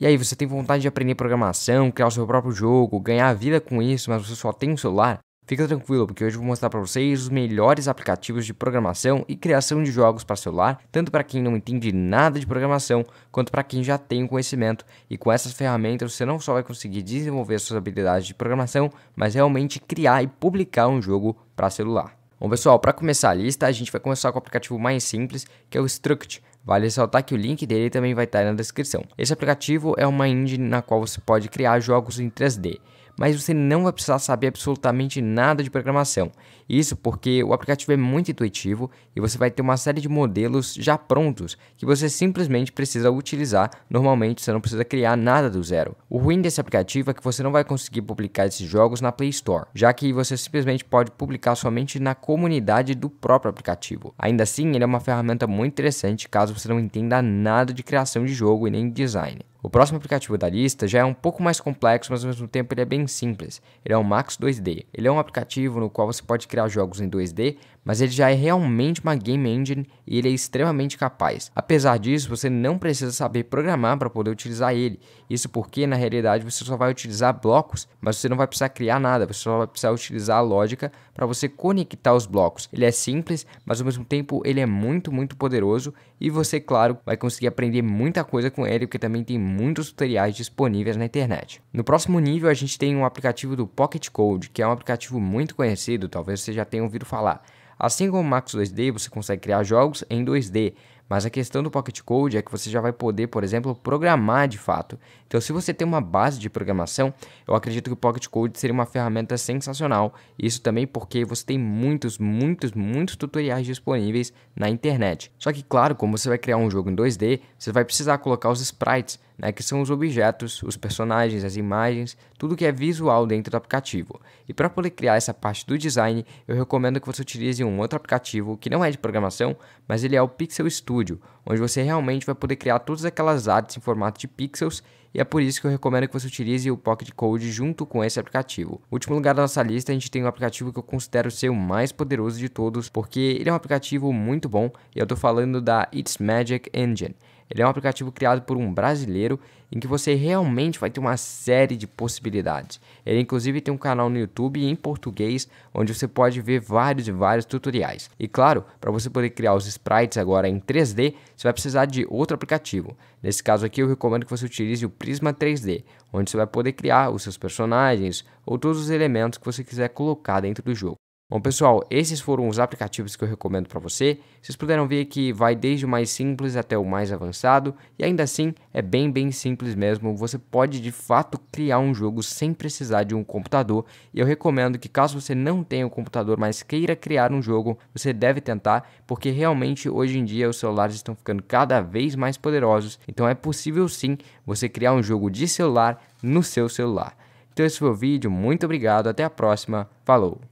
E aí, você tem vontade de aprender programação, criar o seu próprio jogo, ganhar vida com isso, mas você só tem um celular? Fica tranquilo, porque hoje eu vou mostrar para vocês os melhores aplicativos de programação e criação de jogos para celular, tanto para quem não entende nada de programação, quanto para quem já tem o conhecimento. E com essas ferramentas você não só vai conseguir desenvolver suas habilidades de programação, mas realmente criar e publicar um jogo para celular. Bom pessoal, para começar a lista, a gente vai começar com o aplicativo mais simples, que é o Struct. Vale ressaltar que o link dele também vai estar na descrição. Esse aplicativo é uma engine na qual você pode criar jogos em 3D mas você não vai precisar saber absolutamente nada de programação. Isso porque o aplicativo é muito intuitivo e você vai ter uma série de modelos já prontos que você simplesmente precisa utilizar. Normalmente você não precisa criar nada do zero. O ruim desse aplicativo é que você não vai conseguir publicar esses jogos na Play Store, já que você simplesmente pode publicar somente na comunidade do próprio aplicativo. Ainda assim, ele é uma ferramenta muito interessante caso você não entenda nada de criação de jogo e nem design. O próximo aplicativo da lista já é um pouco mais complexo, mas ao mesmo tempo ele é bem simples. Ele é o Max 2D. Ele é um aplicativo no qual você pode criar jogos em 2D, mas ele já é realmente uma game engine e ele é extremamente capaz. Apesar disso, você não precisa saber programar para poder utilizar ele. Isso porque na realidade você só vai utilizar blocos, mas você não vai precisar criar nada, você só vai precisar utilizar a lógica para você conectar os blocos. Ele é simples, mas ao mesmo tempo ele é muito, muito poderoso e você, claro, vai conseguir aprender muita coisa com ele, porque também tem muitos tutoriais disponíveis na internet. No próximo nível, a gente tem um aplicativo do Pocket Code, que é um aplicativo muito conhecido, talvez você já tenha ouvido falar. Assim como o Max 2D, você consegue criar jogos em 2D, mas a questão do Pocket Code é que você já vai poder, por exemplo, programar de fato. Então, se você tem uma base de programação, eu acredito que o Pocket Code seria uma ferramenta sensacional. Isso também porque você tem muitos, muitos, muitos tutoriais disponíveis na internet. Só que, claro, como você vai criar um jogo em 2D, você vai precisar colocar os sprites, né, que são os objetos, os personagens, as imagens, tudo que é visual dentro do aplicativo. E para poder criar essa parte do design, eu recomendo que você utilize um outro aplicativo que não é de programação, mas ele é o Pixel Studio Studio, onde você realmente vai poder criar todas aquelas artes em formato de pixels e é por isso que eu recomendo que você utilize o Pocket Code junto com esse aplicativo. Último lugar da nossa lista, a gente tem um aplicativo que eu considero ser o mais poderoso de todos, porque ele é um aplicativo muito bom e eu estou falando da It's Magic Engine. Ele é um aplicativo criado por um brasileiro em que você realmente vai ter uma série de possibilidades. Ele inclusive tem um canal no YouTube em português onde você pode ver vários e vários tutoriais. E claro, para você poder criar os sprites agora em 3D, você vai precisar de outro aplicativo. Nesse caso aqui, eu recomendo que você utilize o Prisma 3D, onde você vai poder criar os seus personagens ou todos os elementos que você quiser colocar dentro do jogo. Bom, pessoal, esses foram os aplicativos que eu recomendo para você. Vocês puderam ver que vai desde o mais simples até o mais avançado, e ainda assim é bem, bem simples mesmo. Você pode de fato criar um jogo sem precisar de um computador, e eu recomendo que caso você não tenha um computador, mas queira criar um jogo, você deve tentar, porque realmente hoje em dia os celulares estão ficando cada vez mais poderosos, então é possível sim você criar um jogo de celular no seu celular. Então esse foi o vídeo, muito obrigado, até a próxima, falou!